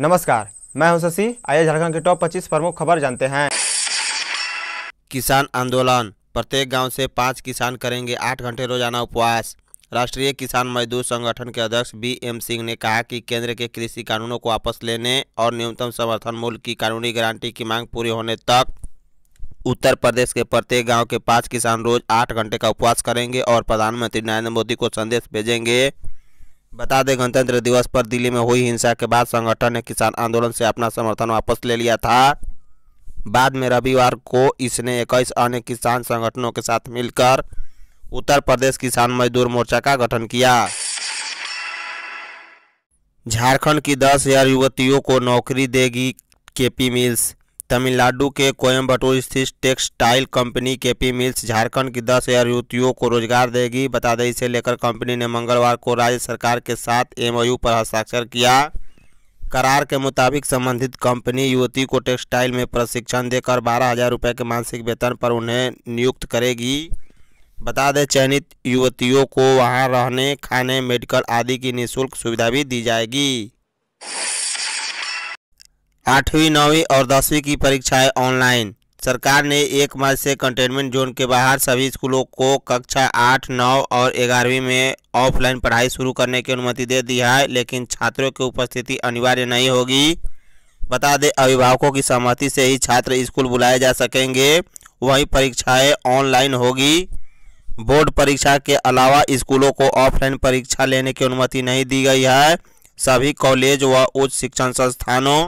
नमस्कार मैं हूं शशि आइए झारखंड के टॉप 25 प्रमुख खबर जानते हैं किसान आंदोलन प्रत्येक गांव से पाँच किसान करेंगे आठ घंटे रोजाना उपवास राष्ट्रीय किसान मजदूर संगठन के अध्यक्ष बी एम सिंह ने कहा कि केंद्र के कृषि कानूनों को वापस लेने और न्यूनतम समर्थन मूल्य की कानूनी गारंटी की मांग पूरी होने तक उत्तर प्रदेश के प्रत्येक गांव के पाँच किसान रोज आठ घंटे का उपवास करेंगे और प्रधानमंत्री नरेंद्र मोदी को संदेश भेजेंगे बता दें गणतंत्र दिवस पर दिल्ली में हुई हिंसा के बाद संगठन ने किसान आंदोलन से अपना समर्थन वापस ले लिया था बाद में रविवार को इसने इक्कीस अन्य किसान संगठनों के साथ मिलकर उत्तर प्रदेश किसान मजदूर मोर्चा का गठन किया झारखंड की दस हजार युवतियों को नौकरी देगी केपी मिल्स तमिलनाडु के कोयम्बटूर स्थित textile company KP mills Jharkhand की दस हजार युवतियों को रोजगार देगी बता दें इसे लेकर कंपनी ने मंगलवार को राज्य सरकार के साथ एमओयू पर हस्ताक्षर किया करार के मुताबिक संबंधित कंपनी युवती को टेक्सटाइल में प्रशिक्षण देकर बारह हजार रुपये के मासिक वेतन पर उन्हें नियुक्त करेगी बता दें चयनित युवतियों को वहाँ रहने खाने मेडिकल आदि की निःशुल्क सुविधा भी दी जाएगी आठवीं नौवीं और दसवीं की परीक्षाएं ऑनलाइन सरकार ने एक मार्च से कंटेनमेंट जोन के बाहर सभी स्कूलों को कक्षा आठ नौ और ग्यारहवीं में ऑफलाइन पढ़ाई शुरू करने की अनुमति दे दी है लेकिन छात्रों की उपस्थिति अनिवार्य नहीं होगी बता दें अभिभावकों की सहमति से ही छात्र स्कूल बुलाए जा सकेंगे वहीं परीक्षाएं ऑनलाइन होगी बोर्ड परीक्षा के अलावा स्कूलों को ऑफलाइन परीक्षा लेने की अनुमति नहीं दी गई है सभी कॉलेज व उच्च शिक्षण संस्थानों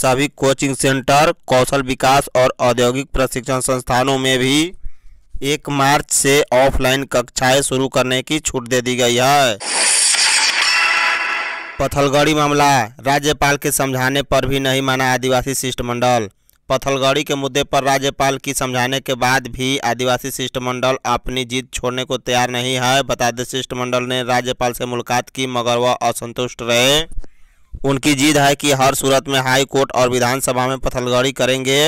सभी कोचिंग सेंटर कौशल विकास और औद्योगिक प्रशिक्षण संस्थानों में भी एक मार्च से ऑफलाइन कक्षाएं शुरू करने की छूट दे दी गई है पथलगढ़ी मामला राज्यपाल के समझाने पर भी नहीं माना आदिवासी शिष्टमंडल पथलगढ़ी के मुद्दे पर राज्यपाल की समझाने के बाद भी आदिवासी शिष्टमंडल अपनी जीत छोड़ने को तैयार नहीं है बता दें शिष्टमंडल ने राज्यपाल से मुलाकात की मगर वह असंतुष्ट रहे उनकी जीत है कि हर सूरत में हाई कोर्ट और विधानसभा में पथलगड़ी करेंगे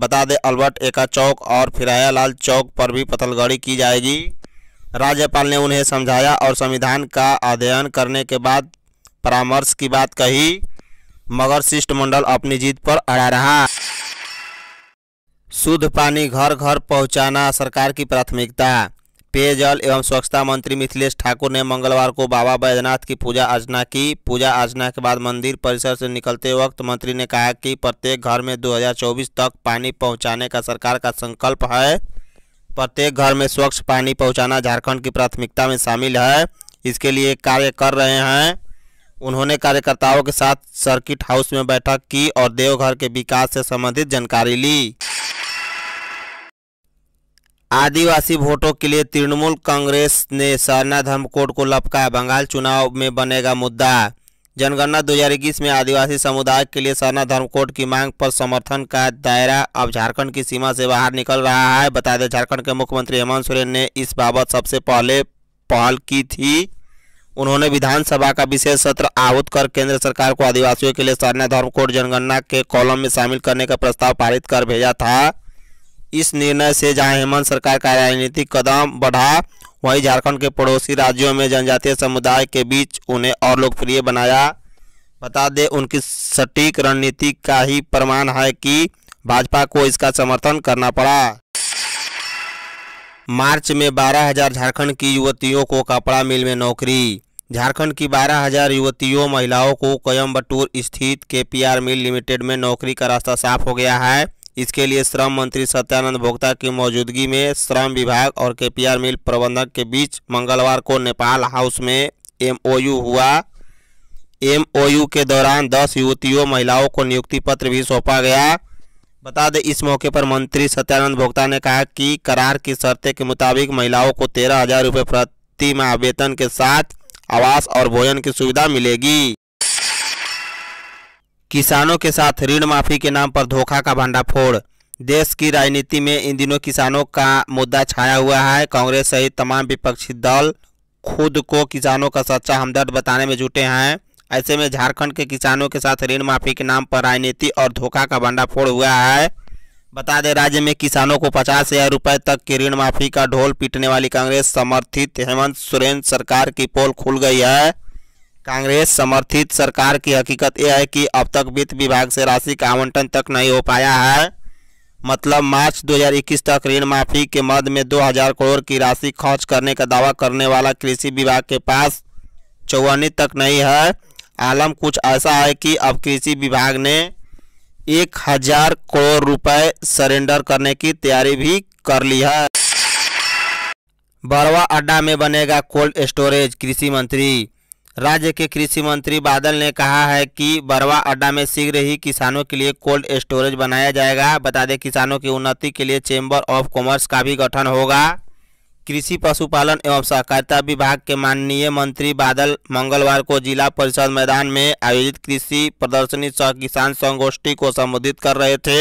बता दें अल्बर्ट एका चौक और फिरायालाल चौक पर भी पथलगड़ी की जाएगी राज्यपाल ने उन्हें समझाया और संविधान का अध्ययन करने के बाद परामर्श की बात कही मगर शिष्टमंडल अपनी जीत पर अड़ा रहा शुद्ध पानी घर घर पहुंचाना सरकार की प्राथमिकता पेयजल एवं स्वच्छता मंत्री मिथिलेश ठाकुर ने मंगलवार को बाबा बैद्यनाथ की पूजा अर्चना की पूजा अर्चना के बाद मंदिर परिसर से निकलते वक्त मंत्री ने कहा कि प्रत्येक घर में 2024 तक पानी पहुंचाने का सरकार का संकल्प है प्रत्येक घर में स्वच्छ पानी पहुंचाना झारखंड की प्राथमिकता में शामिल है इसके लिए कार्य कर रहे हैं उन्होंने कार्यकर्ताओं के साथ सर्किट हाउस में बैठक की और देवघर के विकास से संबंधित जानकारी ली आदिवासी वोटों के लिए तृणमूल कांग्रेस ने सरना धर्म कोड को लपकाया बंगाल चुनाव में बनेगा मुद्दा जनगणना दो में आदिवासी समुदाय के लिए सरना धर्म कोड की मांग पर समर्थन का दायरा अब झारखंड की सीमा से बाहर निकल रहा है बता दें झारखंड के मुख्यमंत्री हेमंत सोरेन ने इस बाबत सबसे पहले पहल की थी उन्होंने विधानसभा का विशेष सत्र आहूत कर केंद्र सरकार को आदिवासियों के लिए सरना धर्म कोड जनगणना के कॉलम में शामिल करने का प्रस्ताव पारित कर भेजा था इस निर्णय से जहां हेमंत सरकार का राजनीतिक कदम बढ़ा वहीं झारखंड के पड़ोसी राज्यों में जनजातीय समुदाय के बीच उन्हें और लोकप्रिय बनाया बता दें उनकी सटीक रणनीति का ही प्रमाण है कि भाजपा को इसका समर्थन करना पड़ा मार्च में 12000 झारखंड की युवतियों को कपड़ा मिल में नौकरी झारखंड की 12000 युवतियों महिलाओं को कोयम्बटूर स्थित के पी मिल लिमिटेड में नौकरी का रास्ता साफ हो गया है इसके लिए श्रम मंत्री सत्यानंद भोक्ता की मौजूदगी में श्रम विभाग और केपीआर मिल प्रबंधक के बीच मंगलवार को नेपाल हाउस में एमओयू हुआ एमओयू के दौरान 10 युवतियों महिलाओं को नियुक्ति पत्र भी सौंपा गया बता दें इस मौके पर मंत्री सत्यानंद भोक्ता ने कहा कि करार की शर्तें के मुताबिक महिलाओं को तेरह हजार रुपये प्रति माह वेतन के साथ आवास और भोजन की सुविधा मिलेगी किसानों के साथ ऋण माफी के नाम पर धोखा का भंडाफोड़ देश की राजनीति में इन दिनों किसानों का मुद्दा छाया हुआ है कांग्रेस सहित तमाम विपक्षी दल खुद को किसानों का सच्चा हमदर्द बताने में जुटे हैं ऐसे में झारखंड के किसानों के साथ ऋण माफी के नाम पर राजनीति और धोखा का भंडाफोड़ हुआ है बता दें राज्य में किसानों को पचास हजार रुपये तक की ऋण माफी का ढोल पीटने वाली कांग्रेस समर्थित हेमंत सोरेन सरकार की पोल खुल गई है कांग्रेस समर्थित सरकार की हकीकत यह है कि अब तक वित्त विभाग से राशि का आवंटन तक नहीं हो पाया है मतलब मार्च 2021 तक ऋण माफी के मद में 2000 करोड़ की राशि खर्च करने का दावा करने वाला कृषि विभाग के पास चौवनी तक नहीं है आलम कुछ ऐसा है कि अब कृषि विभाग ने एक हजार करोड़ रुपए सरेंडर करने की तैयारी भी कर ली है बड़वा अड्डा में बनेगा कोल्ड स्टोरेज कृषि मंत्री राज्य के कृषि मंत्री बादल ने कहा है कि बरवा अड्डा में शीघ्र ही किसानों के लिए कोल्ड स्टोरेज बनाया जाएगा बता दें किसानों की उन्नति के लिए चेंबर ऑफ कॉमर्स का भी गठन होगा कृषि पशुपालन एवं सहकारिता विभाग के माननीय मंत्री बादल मंगलवार को जिला परिषद मैदान में आयोजित कृषि प्रदर्शनी सह किसान संगोष्ठी को संबोधित कर रहे थे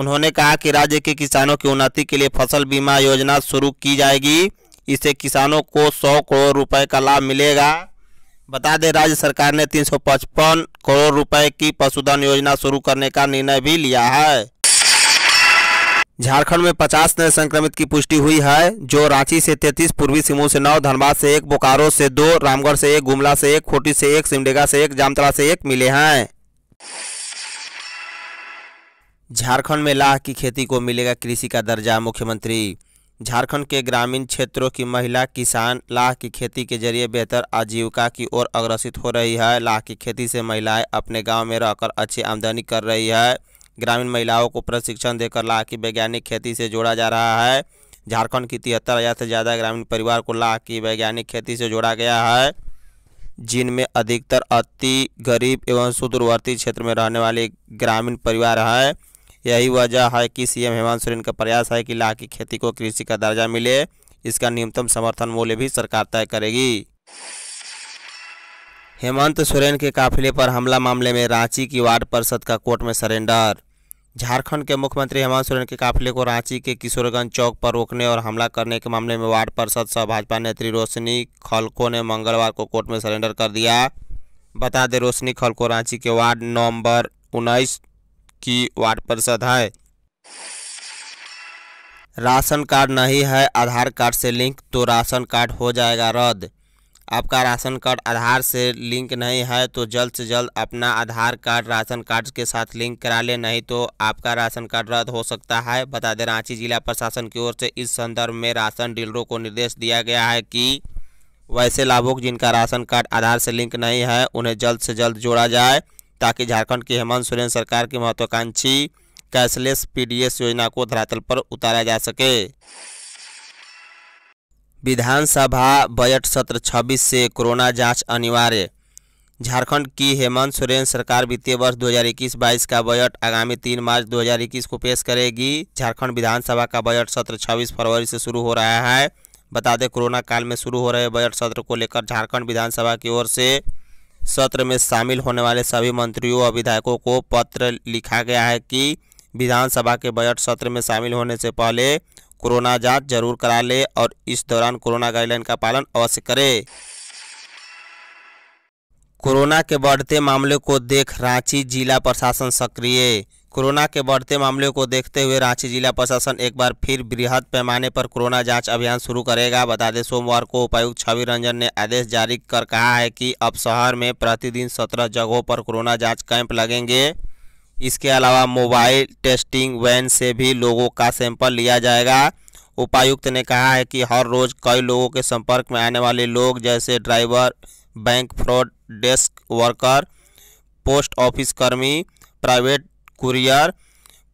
उन्होंने कहा कि राज्य के किसानों की उन्नति के लिए फसल बीमा योजना शुरू की जाएगी इससे किसानों को सौ करोड़ रुपए का लाभ मिलेगा बता दें राज्य सरकार ने तीन करोड़ रुपए की पशुधन योजना शुरू करने का निर्णय भी लिया है झारखंड में 50 नए संक्रमित की पुष्टि हुई है जो रांची से 33, पूर्वी सिंहभूम से नौ धनबाद से एक बोकारो से दो रामगढ़ से एक गुमला से एक खोटी से एक सिमडेगा से एक जामतला से एक मिले हैं झारखंड में लाह की खेती को मिलेगा कृषि का दर्जा मुख्यमंत्री झारखंड के ग्रामीण क्षेत्रों की महिला किसान लाह की खेती के जरिए बेहतर आजीविका की ओर अग्रसित हो रही है लाह की खेती से महिलाएं अपने गांव में रहकर अच्छी आमदनी कर रही है ग्रामीण महिलाओं को प्रशिक्षण देकर लाह की वैज्ञानिक खेती से जोड़ा जा रहा है झारखंड की तिहत्तर हज़ार से ज़्यादा ग्रामीण परिवार को लाह की वैज्ञानिक खेती से जोड़ा गया है जिनमें अधिकतर अति गरीब एवं सुदूरवर्ती क्षेत्र में रहने वाले ग्रामीण परिवार हैं यही वजह है कि सीएम हेमंत सोरेन का प्रयास है कि लाख की खेती को कृषि का दर्जा मिले इसका न्यूनतम समर्थन मूल्य भी सरकार तय करेगी हेमंत सोरेन के काफिले पर हमला मामले में रांची की वार्ड परिषद का कोर्ट में सरेंडर झारखंड के मुख्यमंत्री हेमंत सोरेन के काफिले को रांची के किशोरगंज चौक पर रोकने और हमला करने के मामले में वार्ड परिषद सह भाजपा नेत्री रोशनी खलको ने मंगलवार को कोर्ट में सरेंडर कर दिया बता दें रोशनी खलको रांची के वार्ड नवंबर उन्नीस की वार्ड परिषद है राशन कार्ड नहीं है आधार कार्ड से लिंक तो राशन कार्ड हो जाएगा रद्द आपका राशन कार्ड आधार से लिंक नहीं है तो जल्द से जल्द अपना आधार कार्ड राशन कार्ड के साथ लिंक करा ले नहीं तो आपका राशन कार्ड रद्द हो सकता है बता दें रांची जिला प्रशासन की ओर से इस संदर्भ में राशन डीलरों को निर्देश दिया गया है कि वैसे लाभुक जिनका राशन कार्ड आधार से लिंक नहीं है उन्हें जल्द से जल्द जोड़ा जाए ताकि झारखंड की हेमंत सोरेन सरकार की महत्वाकांक्षी कैशलेस पीडीएस योजना को धरातल पर उतारा जा सके विधानसभा बजट सत्र 26 से कोरोना जांच अनिवार्य झारखंड की हेमंत सोरेन सरकार वित्तीय वर्ष 2021-22 का बजट आगामी 3 मार्च 2021 को पेश करेगी झारखंड विधानसभा का बजट सत्र 26 फरवरी से शुरू हो रहा है बता दें कोरोना काल में शुरू हो रहे बजट सत्र को लेकर झारखंड विधानसभा की ओर से सत्र में शामिल होने वाले सभी मंत्रियों और विधायकों को पत्र लिखा गया है कि विधानसभा के बजट सत्र में शामिल होने से पहले कोरोना जांच जरूर करा ले और इस दौरान कोरोना गाइडलाइन का पालन अवश्य करें कोरोना के बढ़ते मामले को देख रांची जिला प्रशासन सक्रिय कोरोना के बढ़ते मामले को देखते हुए रांची जिला प्रशासन एक बार फिर बृहद पैमाने पर कोरोना जांच अभियान शुरू करेगा बता दें सोमवार को उपायुक्त छवि रंजन ने आदेश जारी कर कहा है कि अब शहर में प्रतिदिन सत्रह जगहों पर कोरोना जांच कैंप लगेंगे इसके अलावा मोबाइल टेस्टिंग वैन से भी लोगों का सैंपल लिया जाएगा उपायुक्त ने कहा है कि हर रोज़ कई लोगों के संपर्क में आने वाले लोग जैसे driver bank fraud desk worker post office कर्मी private courier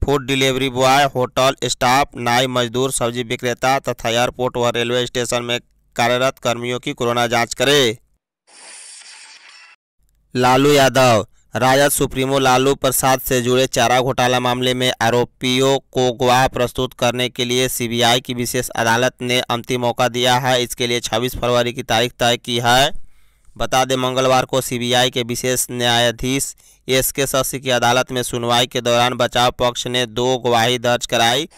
food delivery boy hotel staff नाई मजदूर सब्जी विक्रेता तथा एयरपोर्ट व रेलवे स्टेशन में कार्यरत कर्मियों की कोरोना जांच करें लालू यादव राजद सुप्रीमो लालू प्रसाद से जुड़े चारा घोटाला मामले में आरोपियों को गवाह प्रस्तुत करने के लिए सीबीआई की विशेष अदालत ने अंतिम मौका दिया है इसके लिए 26 फरवरी की तारीख तय की है बता दें मंगलवार को सीबीआई के विशेष न्यायाधीश एस के शशि की अदालत में सुनवाई के दौरान बचाव पक्ष ने दो गवाही दर्ज कराई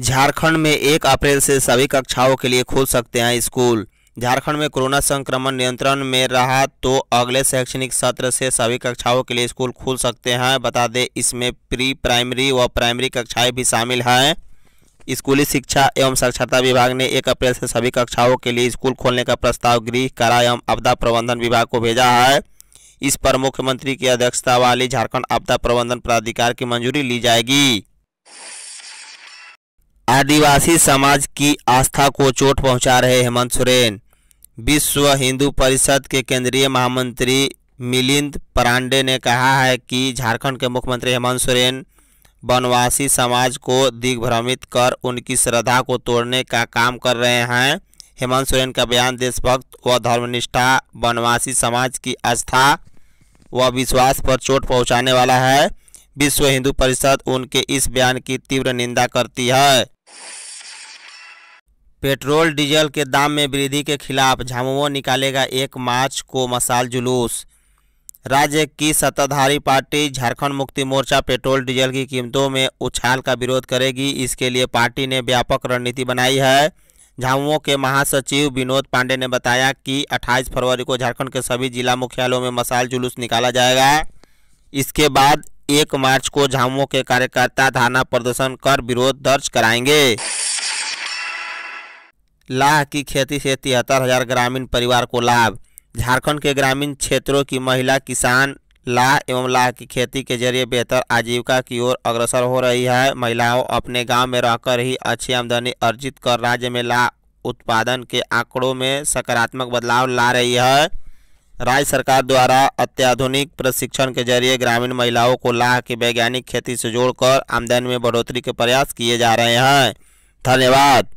झारखंड में एक अप्रैल से सभी कक्षाओं के लिए खुल सकते हैं स्कूल झारखंड में कोरोना संक्रमण नियंत्रण में रहा तो अगले शैक्षणिक सत्र से सभी कक्षाओं के लिए स्कूल खुल सकते हैं बता दें इसमें प्री प्राइमरी व प्राइमरी कक्षाएं भी शामिल हैं स्कूली शिक्षा एवं साक्षरता विभाग ने एक अप्रैल से सभी कक्षाओं के लिए स्कूल खोलने का प्रस्ताव गृह कारा एवं आपदा प्रबंधन विभाग को भेजा है इस पर मुख्यमंत्री की अध्यक्षता वाली झारखंड आपदा प्रबंधन प्राधिकार की मंजूरी ली जाएगी आदिवासी समाज की आस्था को चोट पहुंचा रहे हेमंत सोरेन विश्व हिंदू परिषद के केंद्रीय महामंत्री मिलिंद परांडे ने कहा है कि झारखंड के मुख्यमंत्री हेमंत सोरेन वनवासी समाज को दिग्भ्रमित कर उनकी श्रद्धा को तोड़ने का काम कर रहे हैं हेमंत सोरेन का बयान देशभक्त व धर्मनिष्ठा वनवासी समाज की आस्था व विश्वास पर चोट पहुंचाने वाला है विश्व हिंदू परिषद उनके इस बयान की तीव्र निंदा करती है पेट्रोल डीजल के दाम में वृद्धि के खिलाफ झामुमो निकालेगा एक मार्च को मसाल जुलूस राज्य की सत्ताधारी पार्टी झारखंड मुक्ति मोर्चा पेट्रोल डीजल की कीमतों में उछाल का विरोध करेगी इसके लिए पार्टी ने व्यापक रणनीति बनाई है झामुओं के महासचिव विनोद पांडे ने बताया कि 28 फरवरी को झारखंड के सभी जिला मुख्यालयों में मसाल जुलूस निकाला जाएगा इसके बाद एक मार्च को झामुओं के कार्यकर्ता धरना प्रदर्शन कर विरोध दर्ज कराएंगे लाह की खेती से तिहत्तर हजार ग्रामीण परिवार को लाभ झारखंड के ग्रामीण क्षेत्रों की महिला किसान लाह एवं लाह की खेती के जरिए बेहतर आजीविका की ओर अग्रसर हो रही है महिलाओं अपने गांव में रहकर ही अच्छी आमदनी अर्जित कर राज्य में लाह उत्पादन के आंकड़ों में सकारात्मक बदलाव ला रही है राज्य सरकार द्वारा अत्याधुनिक प्रशिक्षण के जरिए ग्रामीण महिलाओं को लाह की वैज्ञानिक खेती से जोड़कर आमदनी में बढ़ोतरी के प्रयास किए जा रहे हैं धन्यवाद